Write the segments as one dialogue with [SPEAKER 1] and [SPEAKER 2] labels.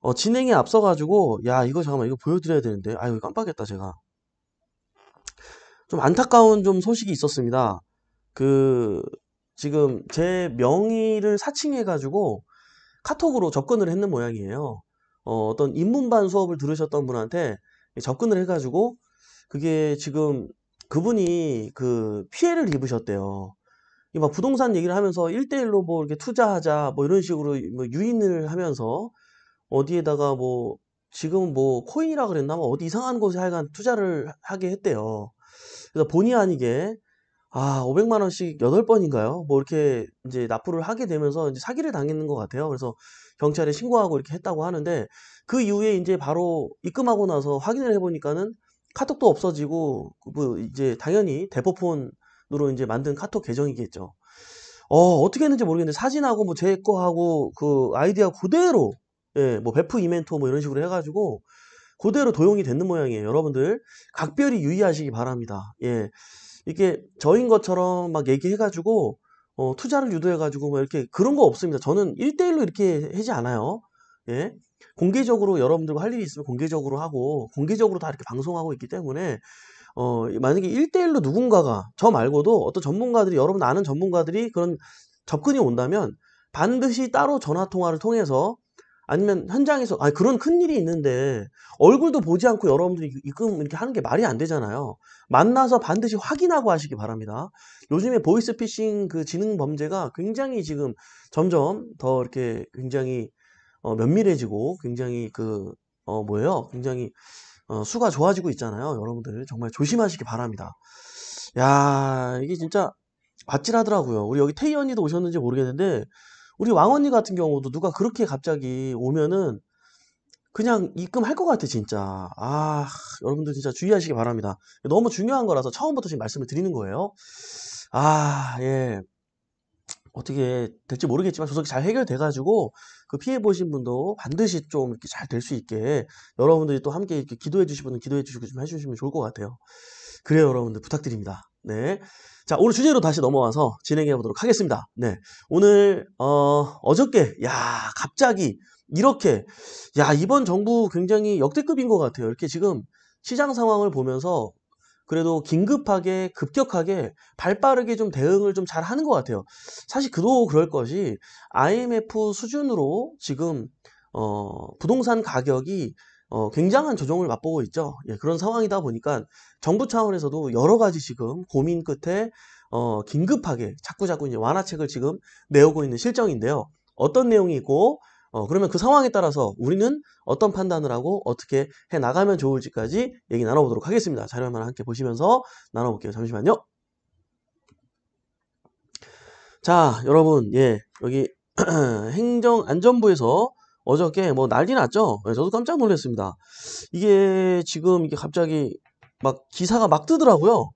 [SPEAKER 1] 어, 진행에 앞서가지고 야 이거 잠깐만 이거 보여드려야 되는데 아유 깜빡했다 제가 좀 안타까운 좀 소식이 있었습니다 그 지금 제 명의를 사칭해가지고 카톡으로 접근을 했는 모양이에요 어, 어떤 인문반 수업을 들으셨던 분한테 접근을 해가지고 그게 지금 그분이 그 피해를 입으셨대요 막 부동산 얘기를 하면서 일대일로뭐 이렇게 투자하자 뭐 이런 식으로 뭐 유인을 하면서 어디에다가 뭐 지금 뭐 코인이라 그랬나 뭐 어디 이상한 곳에 하여간 투자를 하게 했대요. 그래서 본의 아니게 아 500만 원씩 8번인가요? 뭐 이렇게 이제 납부를 하게 되면서 이제 사기를 당했는 것 같아요. 그래서 경찰에 신고하고 이렇게 했다고 하는데 그 이후에 이제 바로 입금하고 나서 확인을 해보니까는 카톡도 없어지고 뭐 이제 당연히 대포폰으로 이제 만든 카톡 계정이겠죠. 어 어떻게 했는지 모르겠는데 사진하고 뭐 제 거하고 그 아이디어 그대로 예, 뭐 베프 이멘토 뭐 이런 식으로 해가지고 그대로 도용이 되는 모양이에요. 여러분들 각별히 유의하시기 바랍니다. 예, 이게 렇 저인 것처럼 막 얘기해가지고 어, 투자를 유도해가지고 뭐 이렇게 그런 거 없습니다. 저는 1대1로 이렇게 하지 않아요. 예, 공개적으로 여러분들과 할 일이 있으면 공개적으로 하고 공개적으로 다 이렇게 방송하고 있기 때문에 어, 만약에 1대1로 누군가가 저 말고도 어떤 전문가들이 여러분 아는 전문가들이 그런 접근이 온다면 반드시 따로 전화 통화를 통해서 아니면 현장에서 아 그런 큰 일이 있는데 얼굴도 보지 않고 여러분들이 입금 이렇게 하는 게 말이 안 되잖아요. 만나서 반드시 확인하고 하시기 바랍니다. 요즘에 보이스피싱 그 지능 범죄가 굉장히 지금 점점 더 이렇게 굉장히 어, 면밀해지고 굉장히 그 어, 뭐예요? 굉장히 어, 수가 좋아지고 있잖아요. 여러분들 정말 조심하시기 바랍니다. 야 이게 진짜 아찔하더라고요. 우리 여기 태희 언니도 오셨는지 모르겠는데 우리 왕언니 같은 경우도 누가 그렇게 갑자기 오면은 그냥 입금할 것 같아 진짜 아 여러분들 진짜 주의하시기 바랍니다 너무 중요한 거라서 처음부터 지금 말씀을 드리는 거예요 아예 어떻게 될지 모르겠지만 조속히 잘 해결돼 가지고 그 피해 보신 분도 반드시 좀 이렇게 잘 될 수 있게 여러분들이 또 함께 이렇게 기도해 주시면 기도해 주시고 좀 해주시면 좋을 것 같아요 그래요 여러분들 부탁드립니다 네. 자, 오늘 주제로 다시 넘어와서 진행해 보도록 하겠습니다. 네. 오늘, 어, 어저께, 야, 갑자기 이렇게, 야, 이번 정부 굉장히 역대급인 것 같아요. 이렇게 지금 시장 상황을 보면서 그래도 긴급하게 급격하게 발 빠르게 좀 대응을 좀 잘 하는 것 같아요. 사실 그도 그럴 것이 IMF 수준으로 지금 어 부동산 가격이 어, 굉장한 조정을 맛보고 있죠. 예, 그런 상황이다 보니까 정부 차원에서도 여러 가지 지금 고민 끝에 어, 긴급하게 자꾸자꾸 이제 완화책을 지금 내오고 있는 실정인데요. 어떤 내용이 고 어, 그러면 그 상황에 따라서 우리는 어떤 판단을 하고 어떻게 해 나가면 좋을지까지 얘기 나눠보도록 하겠습니다. 자료 하나 함께 보시면서 나눠볼게요. 잠시만요. 자, 여러분, 예, 여기 행정안전부에서 어저께 뭐 난리 났죠? 예, 저도 깜짝 놀랐습니다. 이게 지금 이게 갑자기 막 기사가 막 뜨더라고요.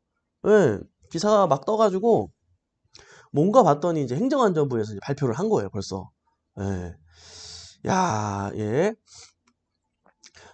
[SPEAKER 1] 네, 기사가 막 떠가지고 뭔가 봤더니 이제 행정안전부에서 이제 발표를 한 거예요, 벌써. 네. 야, 예.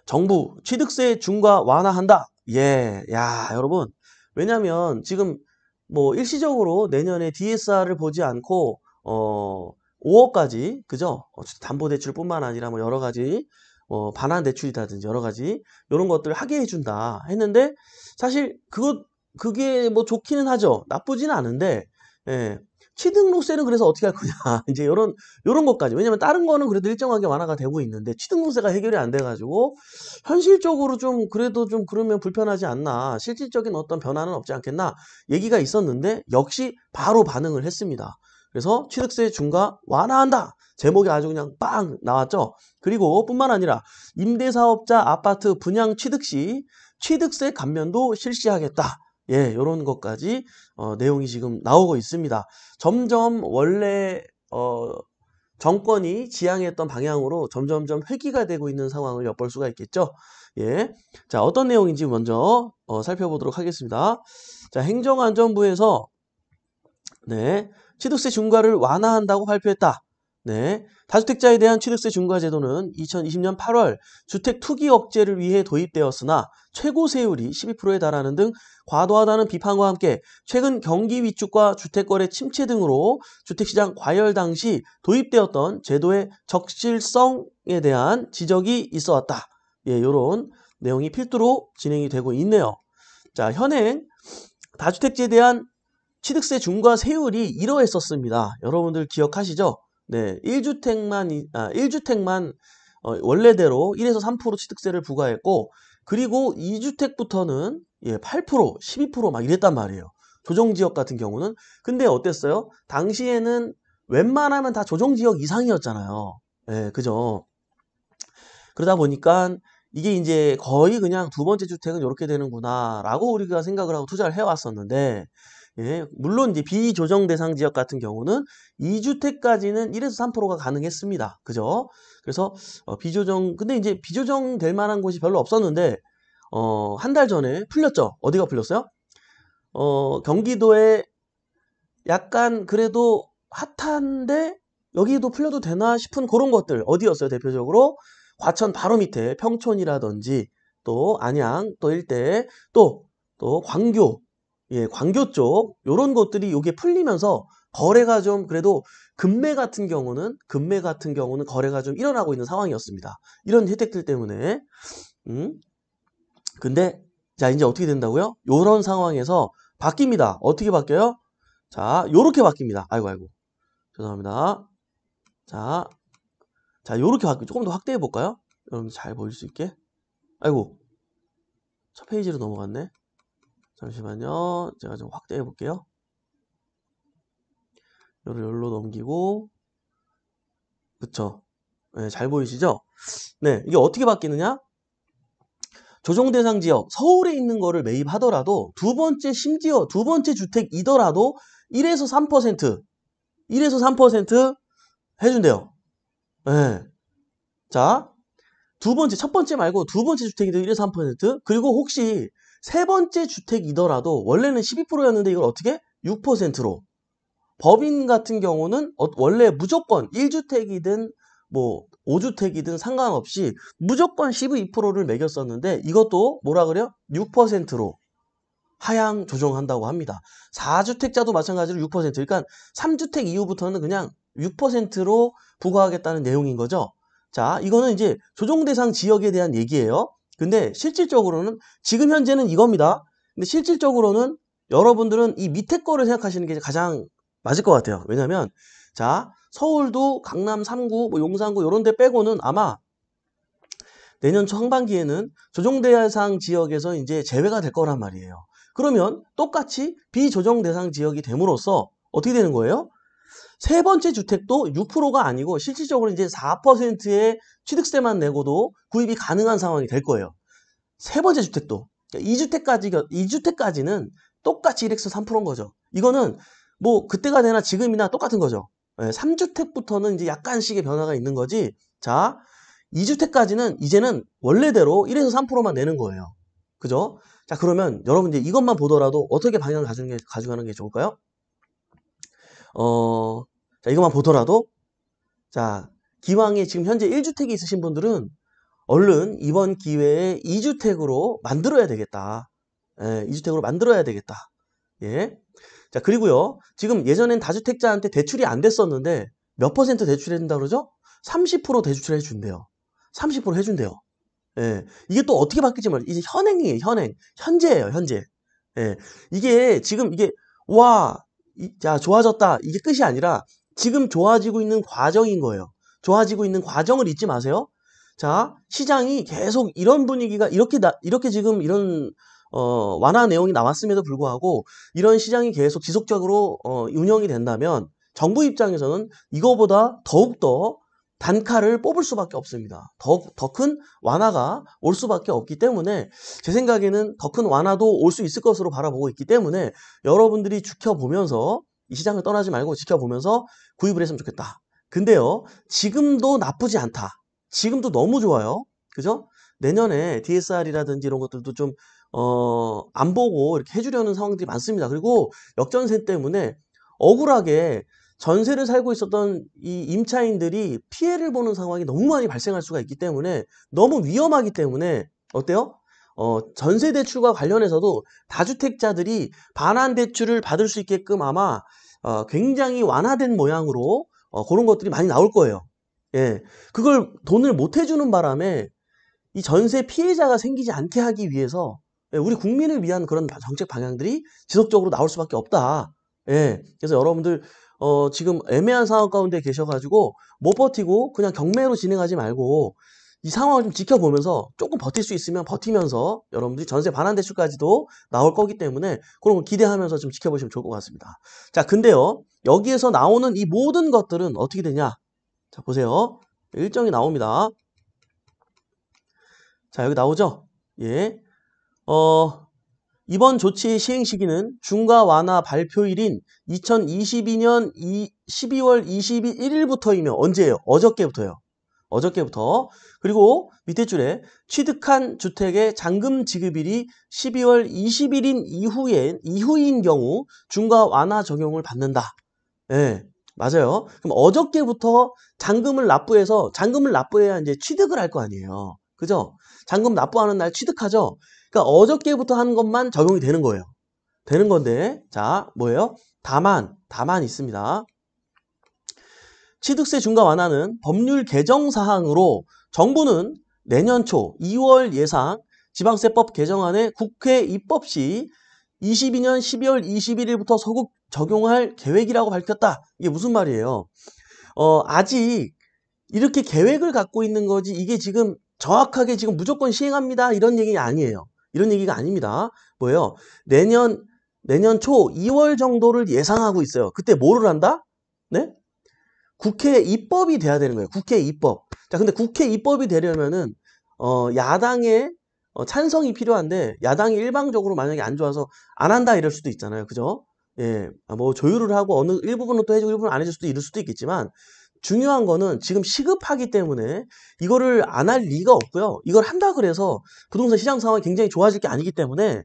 [SPEAKER 1] 정부 취득세 중과 완화한다. 예, 야, 여러분. 왜냐면 지금 뭐 일시적으로 내년에 DSR을 보지 않고 어 5억까지 그죠? 어, 담보대출뿐만 아니라 뭐 여러 가지 뭐 어, 반환 대출이라든지 여러 가지 이런 것들 을 하게 해준다 했는데 사실 그것 그게 뭐 좋기는 하죠. 나쁘진 않은데 예. 취등록세는 그래서 어떻게 할 거냐 이제 이런 이런 것까지 왜냐면 다른 거는 그래도 일정하게 완화가 되고 있는데 취등록세가 해결이 안 돼가지고 현실적으로 좀 그래도 좀 그러면 불편하지 않나 실질적인 어떤 변화는 없지 않겠나 얘기가 있었는데 역시 바로 반응을 했습니다 그래서 취득세 중과 완화한다. 제목이 아주 그냥 빵 나왔죠. 그리고 뿐만 아니라 임대사업자 아파트 분양 취득 시 취득세 감면도 실시하겠다. 예, 요런 것까지 어, 내용이 지금 나오고 있습니다. 점점 원래 어, 정권이 지향했던 방향으로 점점점 회기가 되고 있는 상황을 엿볼 수가 있겠죠. 예. 자, 어떤 내용인지 먼저 어, 살펴보도록 하겠습니다. 자, 행정안전부에서 네. 취득세 중과를 완화한다고 발표했다. 네. 다주택자에 대한 취득세 중과 제도는 2020년 8월 주택 투기 억제를 위해 도입되었으나 최고 세율이 12%에 달하는 등 과도하다는 비판과 함께 최근 경기 위축과 주택거래 침체 등으로 주택시장 과열 당시 도입되었던 제도의 적실성에 대한 지적이 있어 왔다. 예, 요런 내용이 필두로 진행이 되고 있네요. 자, 현행 다주택지에 대한 취득세 중과 세율이 1호했었습니다. 여러분들 기억하시죠? 네, 1주택만, 아, 1주택만 어, 원래대로 1에서 3% 취득세를 부과했고 그리고 2주택부터는 예, 8%, 12%막 이랬단 말이에요. 조정지역 같은 경우는 근데 어땠어요? 당시에는 웬만하면 다 조정지역 이상이었잖아요. 예, 그죠? 그러다 보니까 이게 이제 거의 그냥 두 번째 주택은 이렇게 되는구나 라고 우리가 생각을 하고 투자를 해왔었는데 예, 물론 이제 비조정 대상 지역 같은 경우는 2주택까지는 1에서 3%가 가능했습니다. 그죠? 그래서 어, 비조정 근데 이제 비조정 될 만한 곳이 별로 없었는데 어, 한 달 전에 풀렸죠. 어디가 풀렸어요? 어, 경기도에 약간 그래도 핫한데 여기도 풀려도 되나 싶은 그런 것들 어디였어요? 대표적으로 과천 바로 밑에 평촌이라든지 또 안양 또 일대 또또 광교 예, 광교 쪽 이런 것들이 이게 풀리면서 거래가 좀 그래도 금매 같은 경우는 금매 같은 경우는 거래가 좀 일어나고 있는 상황이었습니다. 이런 혜택들 때문에 음 근데 자 이제 어떻게 된다고요? 요런 상황에서 바뀝니다. 어떻게 바뀌어요? 자 요렇게 바뀝니다. 아이고 아이고 죄송합니다. 자, 자 요렇게 바뀌 조금 더 확대해 볼까요? 여러분 잘 보일 수 있게. 아이고 첫 페이지로 넘어갔네. 잠시만요. 제가 좀 확대해 볼게요. 요를 열로 넘기고 그쵸? 네, 잘 보이시죠? 네, 이게 어떻게 바뀌느냐? 조정 대상 지역 서울에 있는 거를 매입하더라도 두 번째 심지어 두 번째 주택이더라도 1에서 3% 1에서 3% 해준대요. 네. 자, 두 번째, 첫 번째 말고 두 번째 주택이든 1에서 3% 그리고 혹시 세 번째 주택이더라도 원래는 12%였는데 이걸 어떻게 6%로 법인 같은 경우는 어, 원래 무조건 1주택이든 뭐 5주택이든 상관없이 무조건 12%를 매겼었는데 이것도 뭐라 그래요? 6%로 하향 조정한다고 합니다. 4주택자도 마찬가지로 6% 그러니까 3주택 이후부터는 그냥 6%로 부과하겠다는 내용인 거죠. 자 이거는 이제 조정 대상 지역에 대한 얘기예요. 근데 실질적으로는 지금 현재는 이겁니다. 근데 실질적으로는 여러분들은 이 밑에 거를 생각하시는 게 가장 맞을 것 같아요. 왜냐면 자 서울도 강남 3구 뭐 용산구 이런 데 빼고는 아마 내년 상반기에는 조정 대상 지역에서 이제 제외가 될 거란 말이에요. 그러면 똑같이 비조정 대상 지역이 됨으로써 어떻게 되는 거예요? 세 번째 주택도 6%가 아니고 실질적으로 이제 4%의 취득세만 내고도 구입이 가능한 상황이 될 거예요. 세 번째 주택도 2주택까지 그러니까 2주택까지는 똑같이 1렉스 3%인 거죠. 이거는 뭐 그때가 되나 지금이나 똑같은 거죠. 3주택부터는 예, 이제 약간씩의 변화가 있는 거지. 자, 2주택까지는 이제는 원래대로 1에서 3%만 내는 거예요. 그죠? 자, 그러면 여러분 이제 이것만 보더라도 어떻게 방향을 가져가는 게 좋을까요? 어, 자, 이것만 보더라도 자, 기왕에 지금 현재 1주택이 있으신 분들은 얼른 이번 기회에 2주택으로 만들어야 되겠다. 예, 2주택으로 만들어야 되겠다. 예. 자, 그리고요. 지금 예전엔 다주택자한테 대출이 안 됐었는데 몇 퍼센트 대출해준다 그러죠? 30% 대출해 준대요. 30% 해준대요. 예. 이게 또 어떻게 바뀌지 말이죠. 이제 현행이에요, 현행. 현재예요, 현재. 예. 이게 지금 이게 와, 이, 자, 좋아졌다. 이게 끝이 아니라 지금 좋아지고 있는 과정인 거예요. 좋아지고 있는 과정을 잊지 마세요. 자, 시장이 계속 이런 분위기가 이렇게 나, 이렇게 지금 이런 어, 완화 내용이 나왔음에도 불구하고 이런 시장이 계속 지속적으로 어, 운영이 된다면 정부 입장에서는 이거보다 더욱더 단카를 뽑을 수밖에 없습니다. 더더큰 완화가 올 수밖에 없기 때문에 제 생각에는 더 큰 완화도 올 수 있을 것으로 바라보고 있기 때문에 여러분들이 지켜보면서 이 시장을 떠나지 말고 지켜보면서 구입을 했으면 좋겠다. 근데요, 지금도 나쁘지 않다. 지금도 너무 좋아요. 그죠? 내년에 DSR이라든지 이런 것들도 좀, 어, 안 보고 이렇게 해주려는 상황들이 많습니다. 그리고 역전세 때문에 억울하게 전세를 살고 있었던 이 임차인들이 피해를 보는 상황이 너무 많이 발생할 수가 있기 때문에 너무 위험하기 때문에 어때요? 어, 전세 대출과 관련해서도 다주택자들이 반환 대출을 받을 수 있게끔 아마 어, 굉장히 완화된 모양으로 어, 그런 것들이 많이 나올 거예요. 예, 그걸 돈을 못 해주는 바람에 이 전세 피해자가 생기지 않게 하기 위해서 예, 우리 국민을 위한 그런 정책 방향들이 지속적으로 나올 수밖에 없다. 예, 그래서 여러분들 어, 지금 애매한 상황 가운데 계셔가지고 못 버티고 그냥 경매로 진행하지 말고 이 상황을 좀 지켜보면서 조금 버틸 수 있으면 버티면서 여러분들이 전세 반환 대출까지도 나올 거기 때문에 그런 걸 기대하면서 좀 지켜보시면 좋을 것 같습니다. 자, 근데요. 여기에서 나오는 이 모든 것들은 어떻게 되냐? 자, 보세요. 일정이 나옵니다. 자, 여기 나오죠? 예. 어, 이번 조치 의 시행 시기는 중과 완화 발표일인 2022년 12월 21일부터이며 언제예요? 어저께부터요. 어저께부터 그리고 밑에 줄에 취득한 주택의 잔금 지급일이 12월 20일인 이후에 이후인 경우 중과 완화 적용을 받는다. 예. 네, 맞아요. 그럼 어저께부터 잔금을 납부해서 잔금을 납부해야 이제 취득을 할 거 아니에요. 그죠? 잔금 납부하는 날 취득하죠. 그러니까 어저께부터 한 것만 적용이 되는 거예요. 되는 건데 자, 뭐예요? 다만 다만 있습니다. 취득세 중과 완화는 법률 개정 사항으로 정부는 내년 초 2월 예상 지방세법 개정안에 국회 입법 시 22년 12월 21일부터 서국 적용할 계획이라고 밝혔다. 이게 무슨 말이에요? 어, 아직 이렇게 계획을 갖고 있는 거지 이게 지금 정확하게 지금 무조건 시행합니다. 이런 얘기 아니에요. 이런 얘기가 아닙니다. 뭐예요? 내년 내년 초 2월 정도를 예상하고 있어요. 그때 뭐를 한다? 네? 국회 입법이 돼야 되는 거예요. 국회 입법. 자, 근데 국회 입법이 되려면은 어, 야당의 어, 찬성이 필요한데 야당이 일방적으로 만약에 안 좋아서 안 한다 이럴 수도 있잖아요. 그죠? 예, 아, 뭐 조율을 하고 어느 일부분은 또 해주고 일부분 안 해줄 수도 이럴 수도 있겠지만 중요한 거는 지금 시급하기 때문에 이거를 안 할 리가 없고요. 이걸 한다 그래서 부동산 시장 상황이 굉장히 좋아질 게 아니기 때문에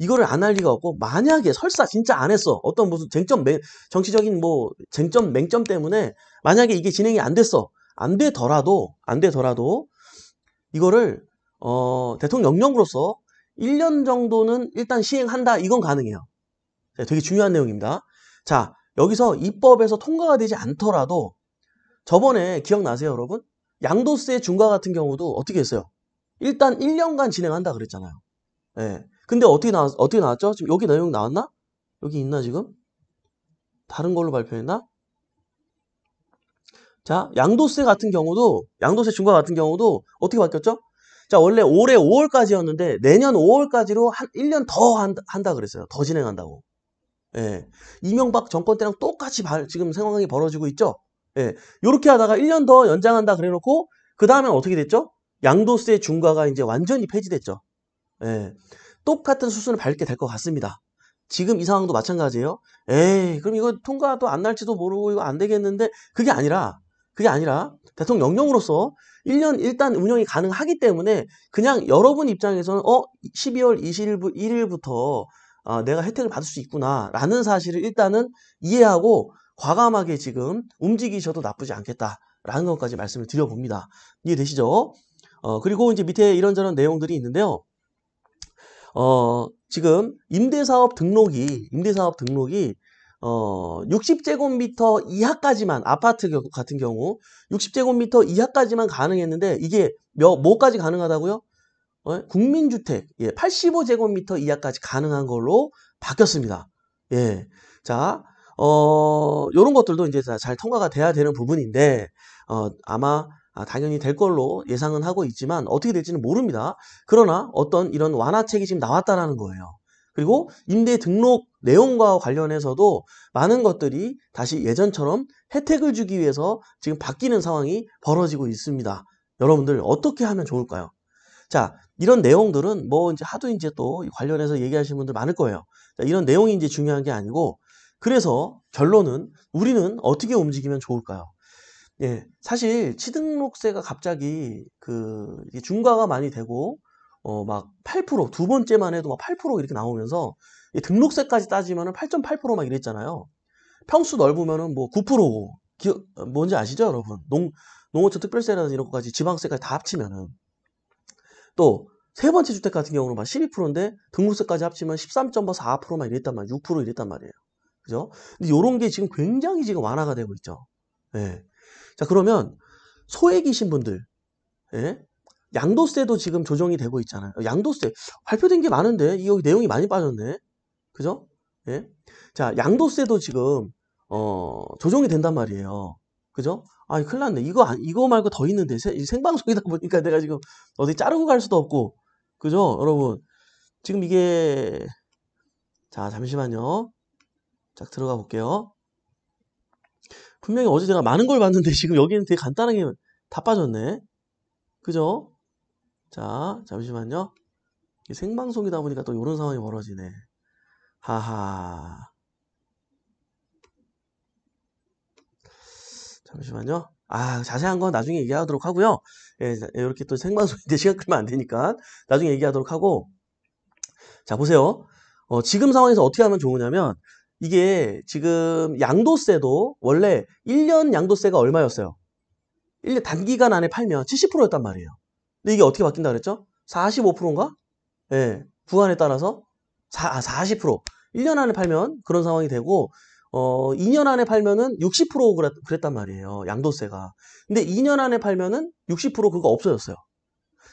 [SPEAKER 1] 이거를 안 할 리가 없고 만약에 설사 진짜 안 했어 어떤 무슨 쟁점 맹, 정치적인 뭐 쟁점 맹점 때문에 만약에 이게 진행이 안 됐어 안 되더라도 안 되더라도 이거를 어, 대통령 명령으로서 1년 정도는 일단 시행한다 이건 가능해요 네, 되게 중요한 내용입니다 자 여기서 입법에서 통과가 되지 않더라도 저번에 기억나세요 여러분 양도세 중과 같은 경우도 어떻게 했어요 일단 1년간 진행한다 그랬잖아요 네. 근데 어떻게 나왔, 어떻게 나왔죠? 지금 여기 내용 나왔나? 여기 있나 지금? 다른 걸로 발표했나? 자, 양도세 같은 경우도, 양도세 중과 같은 경우도 어떻게 바뀌었죠? 자, 원래 올해 5월까지였는데 내년 5월까지로 한 1년 더 한다 그랬어요. 더 진행한다고. 예. 이명박 정권 때랑 똑같이 지금 상황이 벌어지고 있죠? 예. 요렇게 하다가 1년 더 연장한다 그래 놓고, 그다음에 어떻게 됐죠? 양도세 중과가 이제 완전히 폐지됐죠. 예. 똑같은 수순을 밟게 될 것 같습니다. 지금 이 상황도 마찬가지예요. 에이, 그럼 이거 통과도 안 날지도 모르고 이거 안 되겠는데 그게 아니라 그게 아니라 대통령 명령으로서 1년 일단 운영이 가능하기 때문에 그냥 여러분 입장에서는 어 12월 20일 1일부터 어, 내가 혜택을 받을 수 있구나라는 사실을 일단은 이해하고 과감하게 지금 움직이셔도 나쁘지 않겠다라는 것까지 말씀을 드려봅니다. 이해되시죠? 어, 그리고 이제 밑에 이런저런 내용들이 있는데요. 어, 지금 임대사업 등록이 임대사업 등록이 어, 60제곱미터 이하까지만 아파트 같은 경우 60제곱미터 이하까지만 가능했는데 이게 몇, 뭐까지 가능하다고요? 어? 국민주택 예, 85제곱미터 이하까지 가능한 걸로 바뀌었습니다. 예, 자, 어, 요런 것들도 이제 잘 통과가 돼야 되는 부분인데 어, 아마 아, 당연히 될 걸로 예상은 하고 있지만 어떻게 될지는 모릅니다. 그러나 어떤 이런 완화책이 지금 나왔다라는 거예요. 그리고 임대 등록 내용과 관련해서도 많은 것들이 다시 예전처럼 혜택을 주기 위해서 지금 바뀌는 상황이 벌어지고 있습니다. 여러분들 어떻게 하면 좋을까요? 자, 이런 내용들은 뭐 이제 하도 이제 또 관련해서 얘기하시는 분들 많을 거예요. 자, 이런 내용이 이제 중요한 게 아니고 그래서 결론은 우리는 어떻게 움직이면 좋을까요? 예, 사실 취등록세가 갑자기 그 중과가 많이 되고 어 막8%두 번째만 해도 막 8% 이렇게 나오면서 등록세까지 따지면은 8.8%막 이랬잖아요. 평수 넓으면은 뭐 9%고 기업, 뭔지 아시죠, 여러분? 농 농어촌 특별세라든지 이런 것까지 지방세까지 다 합치면은 또 세 번째 주택 같은 경우는 막 12%인데 등록세까지 합치면 1 3 4 막 이랬단 말이에요. 6% 이랬단 말이에요. 그죠? 근데 요런 게 지금 굉장히 지금 완화가 되고 있죠. 예. 자 그러면 소액이신 분들 예? 양도세도 지금 조정이 되고 있잖아요. 양도세 발표된 게 많은데 이 여기 내용이 많이 빠졌네. 그죠? 예? 자 양도세도 지금 어, 조정이 된단 말이에요. 그죠? 아, 큰일 났네. 이거, 이거 말고 더 있는데. 세, 생방송이다 보니까 내가 지금 어디 자르고 갈 수도 없고. 그죠? 여러분. 지금 이게, 자, 잠시만요. 자, 들어가 볼게요. 분명히 어제 제가 많은 걸 봤는데 지금 여기는 되게 간단하게 다 빠졌네. 그죠? 자, 잠시만요. 생방송이다 보니까 또 이런 상황이 벌어지네. 하하. 잠시만요. 아, 자세한 건 나중에 얘기하도록 하고요. 예, 이렇게 또 생방송인데 시간 끌면 안 되니까 나중에 얘기하도록 하고. 자, 보세요. 어, 지금 상황에서 어떻게 하면 좋으냐면 이게 지금 양도세도 원래 1년 양도세가 얼마였어요? 1년 단기간 안에 팔면 70%였단 말이에요. 근데 이게 어떻게 바뀐다 그랬죠? 45%인가? 예. 네, 구간에 따라서 4, 아, 40%. 1년 안에 팔면 그런 상황이 되고 어, 2년 안에 팔면은 60% 그랬, 그랬단 말이에요. 양도세가. 근데 2년 안에 팔면은 60% 그거 없어졌어요.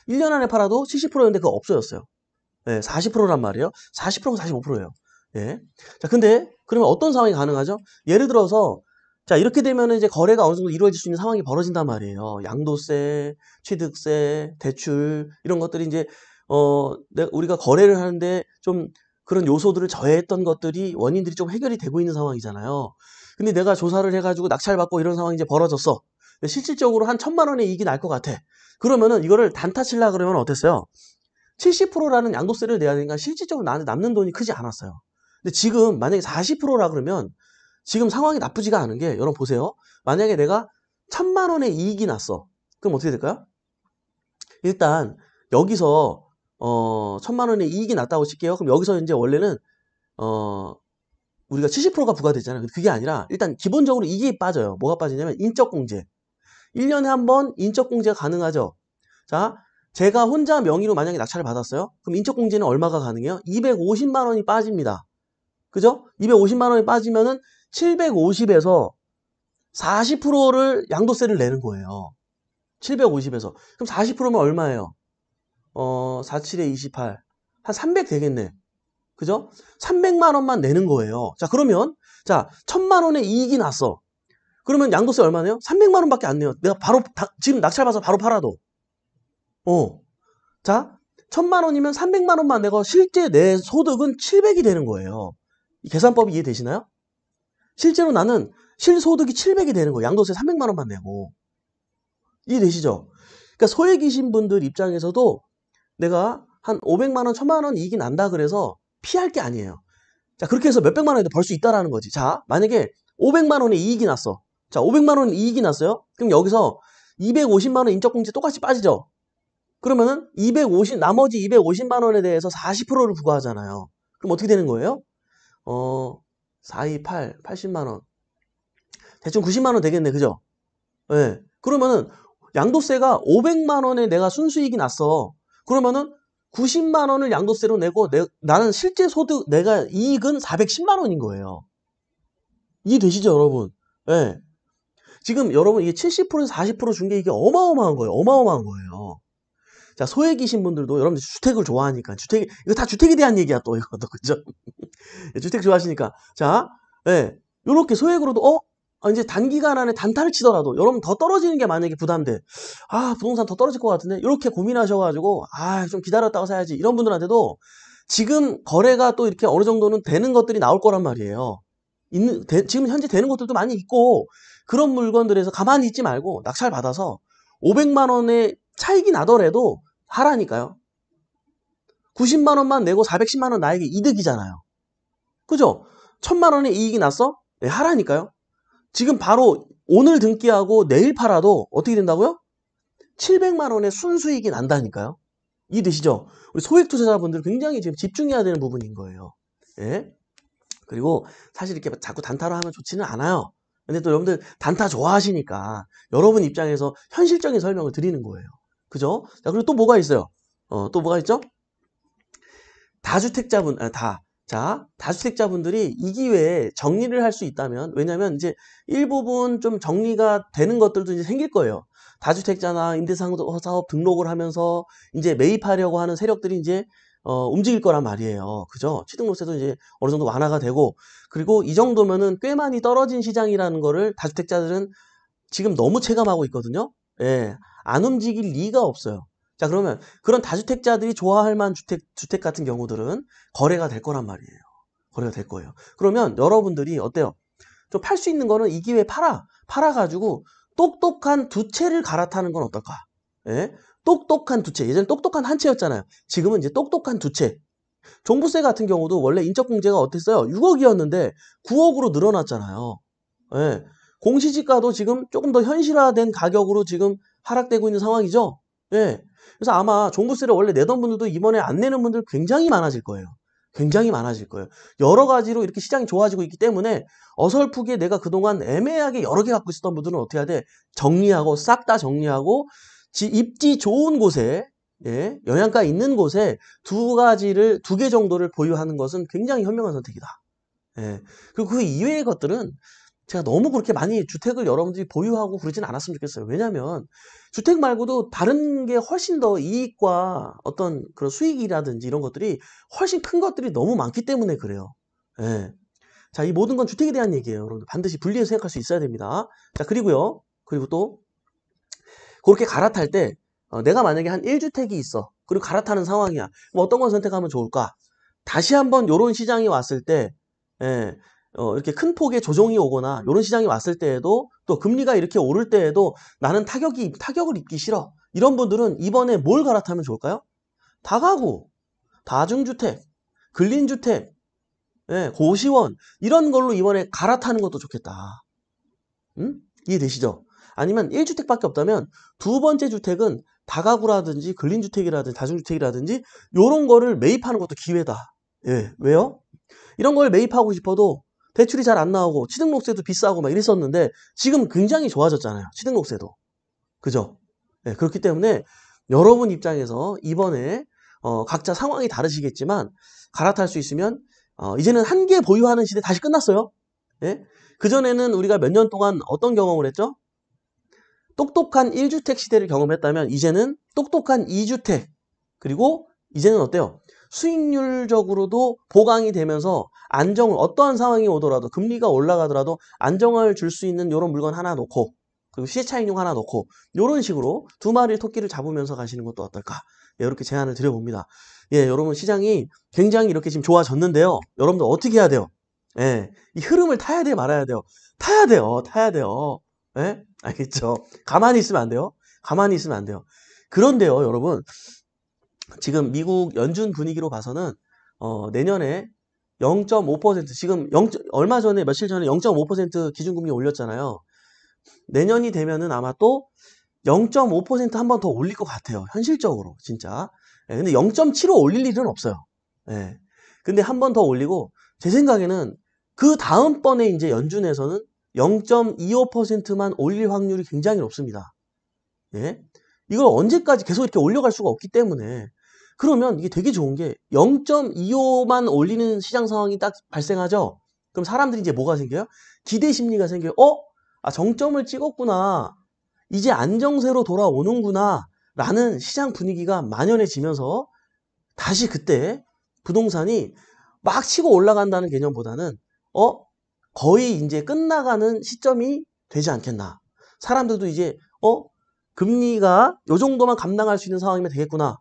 [SPEAKER 1] 1년 안에 팔아도 70%였는데 그거 없어졌어요. 네, 예, 40%란 말이에요. 40%가 45%예요. 예. 자, 근데 그러면 어떤 상황이 가능하죠? 예를 들어서 자, 이렇게 되면 이제 거래가 어느 정도 이루어질 수 있는 상황이 벌어진단 말이에요. 양도세, 취득세, 대출 이런 것들이 이제 어 내가 우리가 거래를 하는데 좀 그런 요소들을 저해했던 것들이 원인들이 좀 해결이 되고 있는 상황이잖아요. 근데 내가 조사를 해가지고 낙찰받고 이런 상황이 이제 벌어졌어. 실질적으로 한 천만 원의 이익이 날 것 같아. 그러면은 이거를 단타 칠라 그러면 어땠어요? 70%라는 양도세를 내야 되니까 실질적으로 나한테 남는 돈이 크지 않았어요. 근데 지금 만약에 40%라 그러면 지금 상황이 나쁘지가 않은 게 여러분 보세요. 만약에 내가 천만 원의 이익이 났어. 그럼 어떻게 될까요? 일단 여기서 어, 천만 원의 이익이 났다고 칠게요. 그럼 여기서 이제 원래는 어, 우리가 70%가 부과되잖아요. 근데 그게 아니라 일단 기본적으로 이게 빠져요. 뭐가 빠지냐면 인적 공제. 1년에 한 번 인적 공제가 가능하죠. 자, 제가 혼자 명의로 만약에 낙찰을 받았어요. 그럼 인적 공제는 얼마가 가능해요? 250만 원이 빠집니다. 그죠? 250만 원이 빠지면은 750에서 40%를 양도세를 내는 거예요. 750에서. 그럼 40%면 얼마예요? 어, 47에 28. 한 300 되겠네. 그죠? 300만 원만 내는 거예요. 자, 그러면 자, 1000만 원의 이익이 났어. 그러면 양도세 얼마네요? 300만 원밖에 안 내요. 내가 바로 다, 지금 낙찰 봐서 바로 팔아도. 어. 자, 1000만 원이면 300만 원만 내고 실제 내 소득은 700이 되는 거예요. 계산법이 이해되시나요? 실제로 나는 실소득이 700이 되는 거예요. 양도세 300만 원만 내고. 이해되시죠? 그러니까 소액이신 분들 입장에서도 내가 한 500만 원, 1000만 원 이익이 난다 그래서 피할 게 아니에요. 자, 그렇게 해서 몇백만 원에도 벌 수 있다라는 거지. 자, 만약에 500만 원의 이익이 났어. 자, 500만 원 이익이 났어요. 그럼 여기서 250만 원 인적공제 똑같이 빠지죠. 그러면은 250 나머지 250만 원에 대해서 40%를 부과하잖아요. 그럼 어떻게 되는 거예요? 어, 428, 80만원. 대충 90만원 되겠네, 그죠? 예. 네. 그러면은, 양도세가 500만원에 내가 순수익이 났어. 그러면은, 90만원을 양도세로 내고, 내, 나는 실제 소득, 내가 이익은 410만원인 거예요. 이해되시죠, 여러분? 예. 네. 지금 여러분, 이게 70%에서 40%준 게 이게 어마어마한 거예요. 어마어마한 거예요. 자, 소액이신 분들도 여러분들 주택을 좋아하니까 주택 이거 다 주택에 대한 얘기야 또이거도 그죠? 예, 주택 좋아하시니까 자, 예. 요렇게 소액으로도 어 아, 이제 단기간 안에 단타를 치더라도 여러분 더 떨어지는 게 만약에 부담돼 아 부동산 더 떨어질 것 같은데 이렇게 고민하셔가지고 아좀 기다렸다가 사야지 이런 분들한테도 지금 거래가 또 이렇게 어느 정도는 되는 것들이 나올 거란 말이에요 있는 되, 지금 현재 되는 것들도 많이 있고 그런 물건들에서 가만히 있지 말고 낙찰 받아서 500만 원의 차익이 나더라도 하라니까요. 90만 원만 내고 410만 원 나에게 이득이잖아요. 그죠? 1000만 원의 이익이 났어? 네, 하라니까요. 지금 바로 오늘 등기하고 내일 팔아도 어떻게 된다고요? 700만 원의 순수익이 난다니까요. 이해되시죠? 우리 소액 투자자분들 굉장히 지금 집중해야 되는 부분인 거예요. 예? 그리고 사실 이렇게 자꾸 단타로 하면 좋지는 않아요. 근데 또 여러분들 단타 좋아하시니까 여러분 입장에서 현실적인 설명을 드리는 거예요. 그죠? 자, 그리고 또 뭐가 있어요? 어, 또 뭐가 있죠? 다주택자분, 아, 다. 자, 다주택자분들이 이 기회에 정리를 할 수 있다면, 왜냐면 이제 일부분 좀 정리가 되는 것들도 이제 생길 거예요. 다주택자나 임대사업 상 등록을 하면서 이제 매입하려고 하는 세력들이 이제 어, 움직일 거란 말이에요. 그죠? 취득세도 이제 어느 정도 완화가 되고, 그리고 이 정도면은 꽤 많이 떨어진 시장이라는 거를 다주택자들은 지금 너무 체감하고 있거든요. 예, 안 움직일 리가 없어요. 자 그러면 그런 다주택자들이 좋아할 만한 주택, 주택 같은 경우들은 거래가 될 거란 말이에요. 거래가 될 거예요. 그러면 여러분들이 어때요? 좀 팔 수 있는 거는 이 기회에 팔아. 팔아가지고 똑똑한 두 채를 갈아타는 건 어떨까? 예? 똑똑한 두 채. 예전에 똑똑한 한 채였잖아요. 지금은 이제 똑똑한 두 채. 종부세 같은 경우도 원래 인적공제가 어땠어요? 6억이었는데 9억으로 늘어났잖아요. 예. 공시지가도 지금 조금 더 현실화된 가격으로 지금 하락되고 있는 상황이죠. 예. 그래서 아마 종부세를 원래 내던 분들도 이번에 안 내는 분들 굉장히 많아질 거예요. 굉장히 많아질 거예요. 여러 가지로 이렇게 시장이 좋아지고 있기 때문에 어설프게 내가 그동안 애매하게 여러 개 갖고 있었던 분들은 어떻게 해야 돼? 정리하고 싹 다 정리하고 지 입지 좋은 곳에 예, 영양가 있는 곳에 두 가지를 두 개 정도를 보유하는 것은 굉장히 현명한 선택이다. 예. 그리고 그 이외의 것들은 제가 너무 그렇게 많이 주택을 여러분들이 보유하고 그러진 않았으면 좋겠어요. 왜냐하면 주택 말고도 다른 게 훨씬 더 이익과 어떤 그런 수익이라든지 이런 것들이 훨씬 큰 것들이 너무 많기 때문에 그래요. 예. 자, 이 모든 건 주택에 대한 얘기예요. 여러분 반드시 분리해서 생각할 수 있어야 됩니다. 자, 그리고요. 그리고 또 그렇게 갈아탈 때 어, 내가 만약에 한 1주택이 있어. 그리고 갈아타는 상황이야. 어떤 걸 선택하면 좋을까? 다시 한번 이런 시장이 왔을 때 예, 어, 이렇게 큰 폭의 조정이 오거나 이런 시장이 왔을 때에도 또 금리가 이렇게 오를 때에도 나는 타격이 타격을 입기 싫어 이런 분들은 이번에 뭘 갈아타면 좋을까요? 다가구, 다중주택, 근린주택, 예, 고시원 이런 걸로 이번에 갈아타는 것도 좋겠다. 음? 이해되시죠? 아니면 1주택밖에 없다면 두 번째 주택은 다가구라든지 근린주택이라든지 다중주택이라든지 이런 거를 매입하는 것도 기회다. 예, 왜요? 이런 걸 매입하고 싶어도 대출이 잘 안 나오고 취등록세도 비싸고 막 이랬었는데 지금 굉장히 좋아졌잖아요. 취등록세도. 그죠? 네, 그렇기 때문에 여러분 입장에서 이번에 어, 각자 상황이 다르시겠지만 갈아탈 수 있으면 어, 이제는 한 개 보유하는 시대 다시 끝났어요. 네? 그전에는 우리가 몇 년 동안 어떤 경험을 했죠? 똑똑한 1주택 시대를 경험했다면 이제는 똑똑한 2주택 그리고 이제는 어때요? 수익률적으로도 보강이 되면서 안정을 어떠한 상황이 오더라도 금리가 올라가더라도 안정을 줄 수 있는 이런 물건 하나 놓고 그리고 시차익용 세 하나 놓고 이런 식으로 두 마리의 토끼를 잡으면서 가시는 것도 어떨까 예, 이렇게 제안을 드려봅니다. 예, 여러분 시장이 굉장히 이렇게 지금 좋아졌는데요. 여러분들 어떻게 해야 돼요? 예, 이 흐름을 타야 돼 말아야 돼요. 타야 돼요, 타야 돼요. 예, 알겠죠? 가만히 있으면 안 돼요. 가만히 있으면 안 돼요. 그런데요, 여러분 지금 미국 연준 분위기로 봐서는 어, 내년에 0.5% 지금 0, 얼마 전에 며칠 전에 0.5% 기준금리 올렸잖아요. 내년이 되면은 아마 또 0.5%한 번 더 올릴 것 같아요. 현실적으로 진짜. 예, 근데 0.75 올릴 일은 없어요. 예. 근데 한 번 더 올리고 제 생각에는 그 다음번에 이제 연준에서는 0.25%만 올릴 확률이 굉장히 높습니다. 예. 이걸 언제까지 계속 이렇게 올려갈 수가 없기 때문에 그러면 이게 되게 좋은 게 0.25만 올리는 시장 상황이 딱 발생하죠. 그럼 사람들이 이제 뭐가 생겨요? 기대 심리가 생겨요. 어? 아, 정점을 찍었구나. 이제 안정세로 돌아오는구나. 라는 시장 분위기가 만연해지면서 다시 그때 부동산이 막 치고 올라간다는 개념보다는 어? 거의 이제 끝나가는 시점이 되지 않겠나. 사람들도 이제 어? 금리가 요 정도만 감당할 수 있는 상황이면 되겠구나.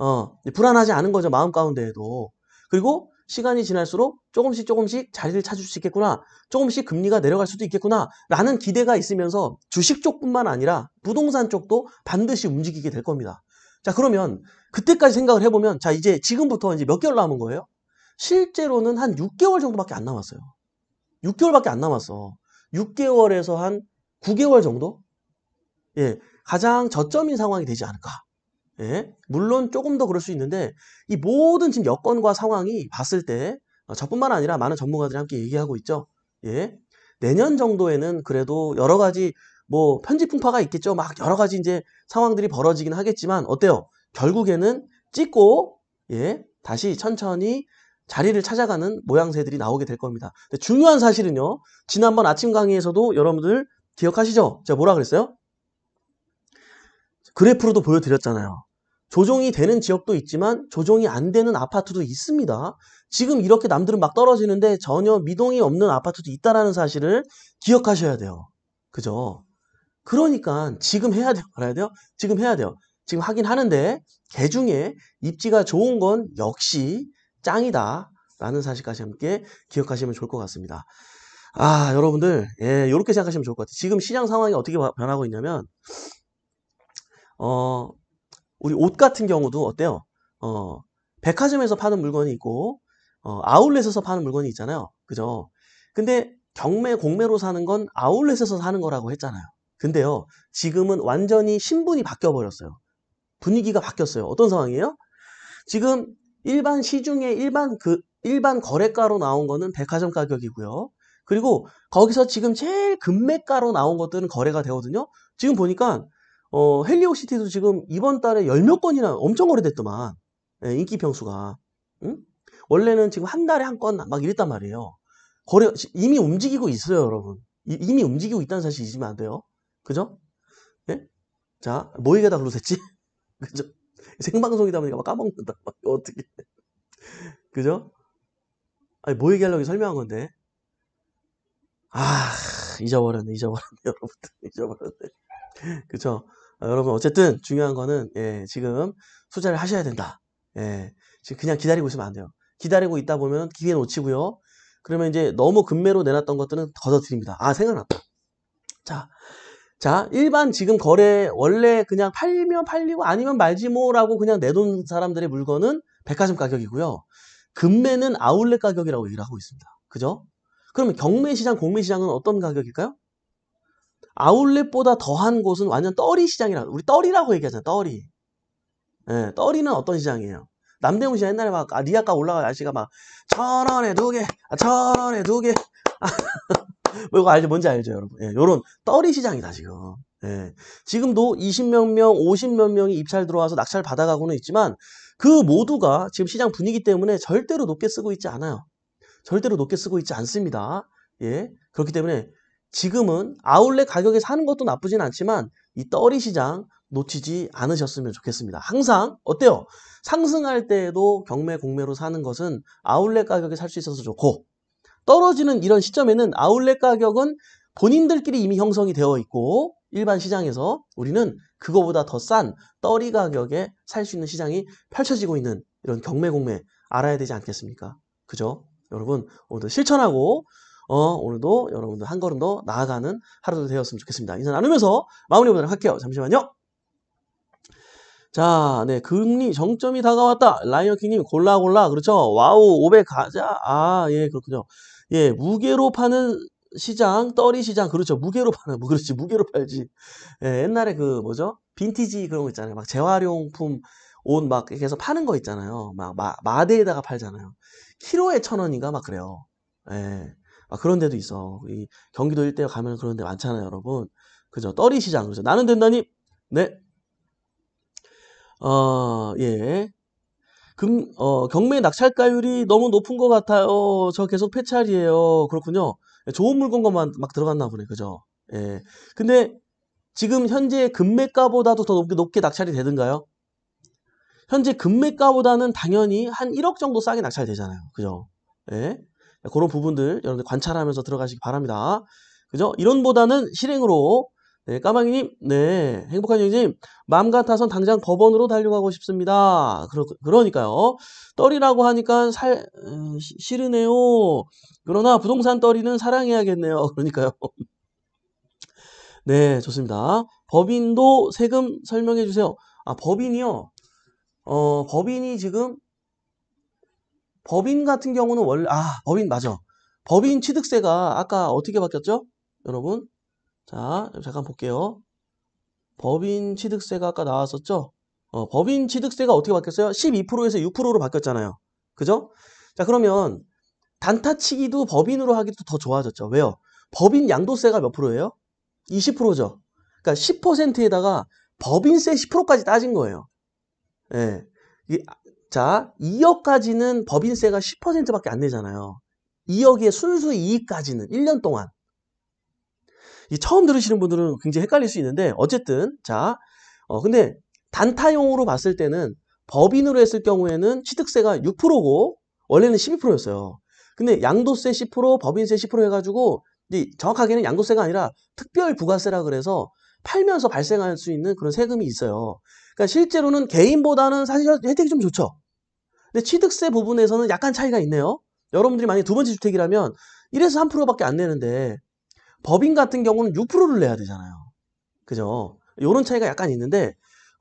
[SPEAKER 1] 어, 불안하지 않은 거죠. 마음 가운데에도. 그리고 시간이 지날수록 조금씩 조금씩 자리를 찾을 수 있겠구나. 조금씩 금리가 내려갈 수도 있겠구나. 라는 기대가 있으면서 주식 쪽뿐만 아니라 부동산 쪽도 반드시 움직이게 될 겁니다. 자, 그러면 그때까지 생각을 해보면 자, 이제 지금부터 이제 몇 개월 남은 거예요? 실제로는 한 6개월 정도밖에 안 남았어요. 6개월밖에 안 남았어. 6개월에서 한 9개월 정도? 예, 가장 저점인 상황이 되지 않을까. 예? 물론 조금 더 그럴 수 있는데 이 모든 지금 여건과 상황이 봤을 때 어, 저뿐만 아니라 많은 전문가들이 함께 얘기하고 있죠. 예? 내년 정도에는 그래도 여러 가지 뭐 편집 풍파가 있겠죠. 막 여러 가지 이제 상황들이 벌어지긴 하겠지만 어때요? 결국에는 찍고 예? 다시 천천히 자리를 찾아가는 모양새들이 나오게 될 겁니다. 중요한 사실은요. 지난번 아침 강의에서도 여러분들 기억하시죠? 제가 뭐라 그랬어요? 그래프로도 보여드렸잖아요. 조정이 되는 지역도 있지만 조정이 안 되는 아파트도 있습니다. 지금 이렇게 남들은 막 떨어지는데 전혀 미동이 없는 아파트도 있다라는 사실을 기억하셔야 돼요. 그죠? 그러니까 지금 해야 돼요. 알아야 돼요? 지금 해야 돼요. 지금 하긴 하는데 개 중에 입지가 좋은 건 역시 짱이다. 라는 사실까지 함께 기억하시면 좋을 것 같습니다. 아, 여러분들, 예, 이렇게 생각하시면 좋을 것 같아요. 지금 시장 상황이 어떻게 변하고 있냐면, 어, 우리 옷 같은 경우도 어때요? 어, 백화점에서 파는 물건이 있고 어, 아울렛에서 파는 물건이 있잖아요. 그죠? 근데 경매 공매로 사는 건 아울렛에서 사는 거라고 했잖아요. 근데요. 지금은 완전히 신분이 바뀌어 버렸어요. 분위기가 바뀌었어요. 어떤 상황이에요? 지금 일반 시중에 일반 그 일반 거래가로 나온 거는 백화점 가격이고요. 그리고 거기서 지금 제일 금매가로 나온 것들은 거래가 되거든요. 지금 보니까 어, 헬리오 시티도 지금 이번 달에 열몇 건이나 엄청 오래됐더만. 예, 인기 평수가. 응? 원래는 지금 한 달에 한 건 막 이랬단 말이에요. 거래, 이미 움직이고 있어요, 여러분. 이, 미 움직이고 있다는 사실 잊으면 안 돼요. 그죠? 예? 자, 뭐 얘기하다 그러셨지 그죠? 생방송이다 보니까 막 까먹는다. 막 어떻게. 그죠? 아니, 뭐 얘기하려고 설명한 건데. 아, 잊어버렸네, 잊어버렸네, 여러분들. 잊어버렸네. 그죠? 아, 여러분 어쨌든 중요한 거는 예, 지금 투자를 하셔야 된다. 예, 지금 그냥 기다리고 있으면 안 돼요. 기다리고 있다 보면 기회 놓치고요. 그러면 이제 너무 금매로 내놨던 것들은 걷어드립니다. 아 생각났다. 자, 자 일반 지금 거래 원래 그냥 팔면 팔리고 아니면 말지 뭐라고 그냥 내놓은 사람들의 물건은 백화점 가격이고요. 금매는 아울렛 가격이라고 얘기를 하고 있습니다. 그죠? 그러면 경매시장, 공매시장은 어떤 가격일까요? 아울렛보다 더한 곳은 완전 떨이 시장이라 우리 떨이라고 얘기하잖아요. 떨이. 예, 떨이는 어떤 시장이에요? 남대문 씨가 옛날에 막 아, 리아가 올라가 아저씨가 막천 원에 두 개, 아, 천 원에 두 개. 아, 뭐 이거 알죠? 뭔지 알죠, 여러분? 예, 요런 떨이 시장이다 지금. 예, 지금도 20몇 명, 50몇 명이 입찰 들어와서 낙찰 받아가고는 있지만 그 모두가 지금 시장 분위기 때문에 절대로 높게 쓰고 있지 않아요. 절대로 높게 쓰고 있지 않습니다. 예, 그렇기 때문에 지금은 아울렛 가격에 사는 것도 나쁘진 않지만 이 떨이 시장 놓치지 않으셨으면 좋겠습니다. 항상 어때요? 상승할 때에도 경매 공매로 사는 것은 아울렛 가격에 살 수 있어서 좋고 떨어지는 이런 시점에는 아울렛 가격은 본인들끼리 이미 형성이 되어 있고 일반 시장에서 우리는 그거보다 더 싼 떨이 가격에 살 수 있는 시장이 펼쳐지고 있는 이런 경매 공매 알아야 되지 않겠습니까? 그죠? 여러분 오늘도 실천하고 어, 오늘도 여러분들 한 걸음 더 나아가는 하루도 되었으면 좋겠습니다. 인사 나누면서 마무리 보도록 할게요. 잠시만요. 자, 네, 금리 정점이 다가왔다. 라이언킹님 골라 골라 그렇죠. 와우 500 가자. 아, 예, 그렇군요. 예, 무게로 파는 시장, 떨이 시장 그렇죠. 무게로 파는 뭐 그렇지 무게로 팔지. 예, 옛날에 그 뭐죠? 빈티지 그런 거 있잖아요. 막 재활용품 옷막 이렇게 해서 파는 거 있잖아요. 막 마, 마대에다가 팔잖아요. 키로에 천 원인가 막 그래요. 예. 아, 그런 데도 있어. 이 경기도 일대 가면 그런 데 많잖아요, 여러분. 그죠? 떨이 시장. 그래 나는 된다니? 네. 어, 예. 금, 어, 경매 낙찰가율이 너무 높은 것 같아요. 저 계속 폐찰이에요. 그렇군요. 예, 좋은 물건만 막 들어갔나 보네. 그죠? 예. 근데 지금 현재 금매가보다도 더 높게, 높게 낙찰이 되든가요? 현재 금매가보다는 당연히 한 1억 정도 싸게 낙찰되잖아요. 그죠? 예. 그런 부분들 여러분들 관찰하면서 들어가시기 바랍니다. 그죠? 이론보다는 실행으로 네, 까마귀님 네, 행복한 형님, 마음 같아선 당장 법원으로 달려가고 싶습니다. 그러, 그러니까요. 떨이라고 하니까 살, 음, 시, 싫으네요. 그러나 부동산 떨이는 사랑해야겠네요. 그러니까요. 네, 좋습니다. 법인도 세금 설명해 주세요. 아, 법인이요. 어, 법인이 지금 법인 같은 경우는 원래 아 법인 맞아 법인 취득세가 아까 어떻게 바뀌었죠 여러분 자 잠깐 볼게요 법인 취득세가 아까 나왔었죠 어, 법인 취득세가 어떻게 바뀌었어요 12%에서 6%로 바뀌었잖아요 그죠 자 그러면 단타치기도 법인으로 하기도 더 좋아졌죠 왜요 법인 양도세가 몇 프로예요 20%죠 그러니까 10%에다가 법인세 10%까지 따진 거예요 예. 자, 2억까지는 법인세가 10%밖에 안 내잖아요. 2억의 순수 이익까지는 1년 동안. 이 처음 들으시는 분들은 굉장히 헷갈릴 수 있는데 어쨌든 자, 어 근데 단타용으로 봤을 때는 법인으로 했을 경우에는 취득세가 6%고 원래는 12%였어요. 근데 양도세 10% 법인세 10% 해가지고 정확하게는 양도세가 아니라 특별 부가세라 그래서 팔면서 발생할 수 있는 그런 세금이 있어요. 그러니까 실제로는 개인보다는 사실 혜택이 좀 좋죠. 근데 취득세 부분에서는 약간 차이가 있네요. 여러분들이 만약에 두 번째 주택이라면 1에서 3%밖에 안 내는데 법인 같은 경우는 6%를 내야 되잖아요. 그죠? 이런 차이가 약간 있는데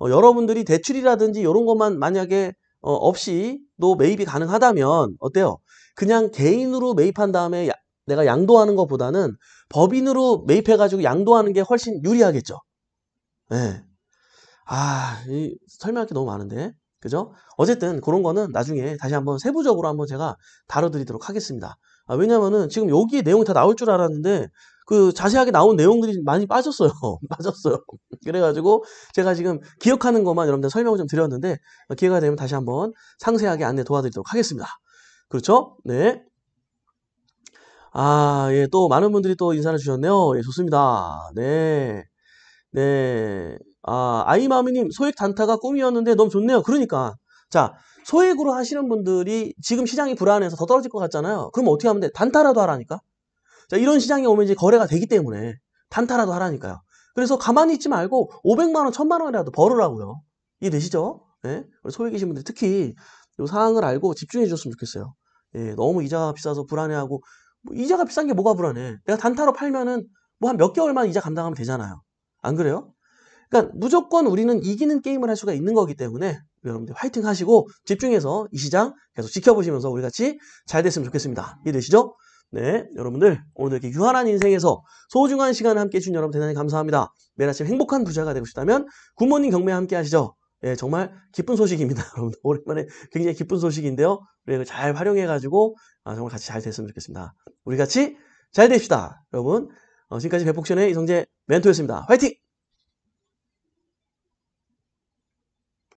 [SPEAKER 1] 어, 여러분들이 대출이라든지 이런 것만 만약에 어, 없이도 매입이 가능하다면 어때요? 그냥 개인으로 매입한 다음에 야, 내가 양도하는 것보다는 법인으로 매입해가지고 양도하는 게 훨씬 유리하겠죠. 네. 아, 설명할 게 너무 많은데. 그죠? 어쨌든 그런 거는 나중에 다시 한번 세부적으로 한번 제가 다뤄드리도록 하겠습니다. 아, 왜냐면은 지금 여기에 내용이 다 나올 줄 알았는데 그 자세하게 나온 내용들이 많이 빠졌어요. 빠졌어요. 그래가지고 제가 지금 기억하는 것만 여러분들 설명을 좀 드렸는데 어, 기회가 되면 다시 한번 상세하게 안내 도와드리도록 하겠습니다. 그렇죠? 네. 아, 예, 또 많은 분들이 또 인사를 주셨네요. 예, 좋습니다. 네. 네. 아, 아이마미님 소액 단타가 꿈이었는데 너무 좋네요. 그러니까. 자, 소액으로 하시는 분들이 지금 시장이 불안해서 더 떨어질 것 같잖아요. 그럼 어떻게 하면 돼? 단타라도 하라니까. 자, 이런 시장이 오면 이제 거래가 되기 때문에 단타라도 하라니까요. 그래서 가만히 있지 말고 500만 원, 1000만 원이라도 벌으라고요. 이해되시죠? 예? 소액이신 분들 특히 이 상황을 알고 집중해 주셨으면 좋겠어요. 예, 너무 이자가 비싸서 불안해하고 뭐 이자가 비싼 게 뭐가 불안해? 내가 단타로 팔면은 뭐 한 몇 개월만 이자 감당하면 되잖아요. 안 그래요? 그러니까 무조건 우리는 이기는 게임을 할 수가 있는 거기 때문에 여러분들 화이팅 하시고 집중해서 이 시장 계속 지켜보시면서 우리 같이 잘 됐으면 좋겠습니다. 이해되시죠? 네, 여러분들 오늘 이렇게 유한한 인생에서 소중한 시간을 함께 해주신 여러분 대단히 감사합니다. 매일 아침 행복한 부자가 되고 싶다면 굿모닝 경매 함께 하시죠. 예, 정말 기쁜 소식입니다. 여러분 들 오랜만에 굉장히 기쁜 소식인데요. 우리 가잘 활용해가지고 아, 정말 같이 잘 됐으면 좋겠습니다. 우리 같이 잘 됩시다. 여러분, 어, 지금까지 백폭션의 이성재 멘토였습니다. 화이팅!